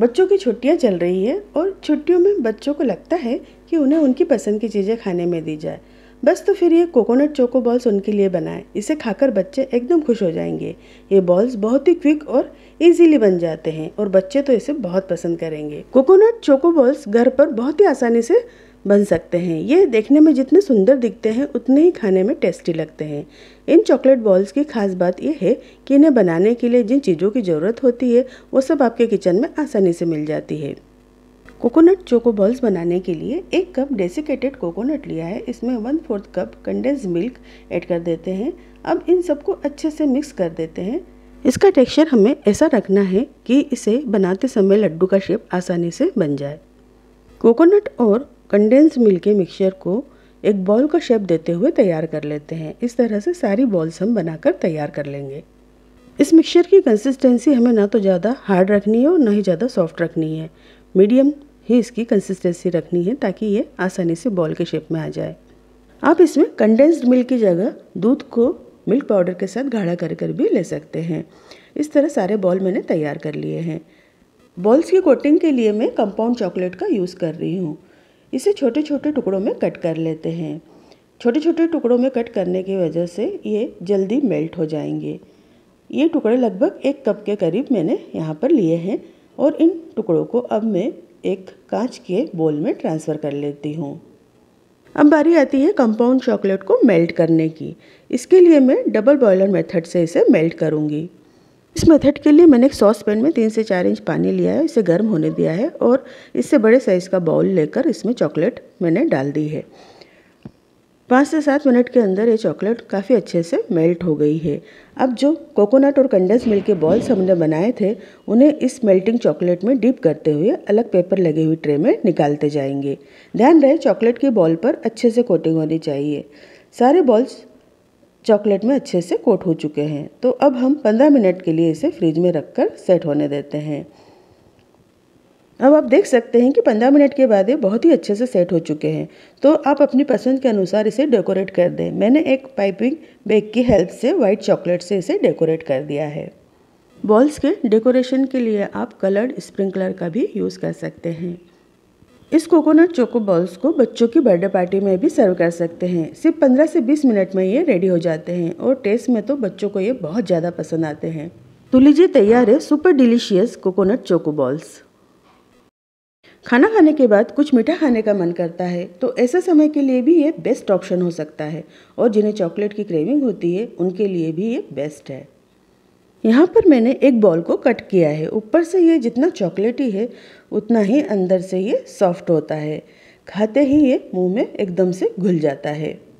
बच्चों की छुट्टियां चल रही है और छुट्टियों में बच्चों को लगता है कि उन्हें उनकी पसंद की चीज़ें खाने में दी जाए बस तो फिर ये कोकोनट चोको बॉल्स उनके लिए बनाए इसे खाकर बच्चे एकदम खुश हो जाएंगे ये बॉल्स बहुत ही क्विक और इजीली बन जाते हैं और बच्चे तो इसे बहुत पसंद करेंगे कोकोनट चोको बॉल्स घर पर बहुत ही आसानी से बन सकते हैं ये देखने में जितने सुंदर दिखते हैं उतने ही खाने में टेस्टी लगते हैं इन चॉकलेट बॉल्स की खास बात यह है कि इन्हें बनाने के लिए जिन चीज़ों की ज़रूरत होती है वो सब आपके किचन में आसानी से मिल जाती है कोकोनट चोको बॉल्स बनाने के लिए एक कप डेसिकेटेड कोकोनट लिया है इसमें one fourth cup condense milk add कर देते हैं अब इन सबको अच्छे से मिक्स कर देते हैं इसका टेक्सचर हमें ऐसा रखना है कि इसे बनाते समय लड्डू का शेप आसानी से बन जाए कोकोनट और कंडेंस मिल के मिक्सचर को एक बॉल का शेप देते हुए तैयार कर लेते हैं इस तरह से सारी बॉल्स हम बनाकर तैयार कर लेंगे इस मिक्सचर की कंसिस्टेंसी हमें ना तो ज़्यादा हार्ड रखनी है और ना ही ज़्यादा सॉफ्ट रखनी है मीडियम ही इसकी कंसिस्टेंसी रखनी है ताकि ये आसानी से बॉल के शेप में आ जाए आप इसमें कंडेंस्ड मिल्क की जगह दूध को मिल्क पाउडर के साथ गाढ़ा कर कर भी ले सकते हैं इस तरह सारे बॉल मैंने तैयार कर लिए हैं बॉल्स की कोटिंग के लिए मैं कंपाउंड चॉकलेट का यूज़ कर रही हूँ इसे छोटे छोटे टुकड़ों में कट कर लेते हैं छोटे छोटे टुकड़ों में कट करने की वजह से ये जल्दी मेल्ट हो जाएंगे ये टुकड़े लगभग एक कप के करीब मैंने यहाँ पर लिए हैं और इन टुकड़ों को अब मैं एक कांच के बोल में ट्रांसफ़र कर लेती हूँ अब बारी आती है कंपाउंड चॉकलेट को मेल्ट करने की इसके लिए मैं डबल बॉयलर मेथड से इसे मेल्ट करूँगी इस मेथड के लिए मैंने एक सॉस पैन में तीन से चार इंच पानी लिया है इसे गर्म होने दिया है और इससे बड़े साइज़ का बाउल लेकर इसमें चॉकलेट मैंने डाल दी है पाँच से सात मिनट के अंदर ये चॉकलेट काफ़ी अच्छे से मेल्ट हो गई है अब जो कोकोनट और कंडेंस मिल्क के बॉल्स हमने बनाए थे उन्हें इस मेल्टिंग चॉकलेट में डीप करते हुए अलग पेपर लगे हुई ट्रे में निकालते जाएंगे ध्यान रहे चॉकलेट के बॉल पर अच्छे से कोटिंग होनी चाहिए सारे बॉल्स चॉकलेट में अच्छे से कोट हो चुके हैं तो अब हम 15 मिनट के लिए इसे फ्रिज में रख कर सेट होने देते हैं अब आप देख सकते हैं कि 15 मिनट के बाद ये बहुत ही अच्छे से सेट हो चुके हैं तो आप अपनी पसंद के अनुसार इसे डेकोरेट कर दें मैंने एक पाइपिंग बैग की हेल्प से वाइट चॉकलेट से इसे डेकोरेट कर दिया है बॉल्स के डेकोरेशन के लिए आप कलर्ड स्प्रिंकलर का भी यूज़ कर सकते हैं इस कोकोनट चोको बॉल्स को बच्चों की बर्थडे पार्टी में भी सर्व कर सकते हैं सिर्फ 15 से 20 मिनट में ये रेडी हो जाते हैं और टेस्ट में तो बच्चों को ये बहुत ज़्यादा पसंद आते हैं तो लीजिए तैयार है super delicious coconut choco balls खाना खाने के बाद कुछ मीठा खाने का मन करता है तो ऐसे समय के लिए भी ये बेस्ट ऑप्शन हो सकता है और जिन्हें चॉकलेट की क्रेविंग होती है उनके लिए भी ये बेस्ट है यहाँ पर मैंने एक बॉल को कट किया है ऊपर से ये जितना चॉकलेटी है उतना ही अंदर से ये सॉफ्ट होता है खाते ही ये मुंह में एकदम से घुल जाता है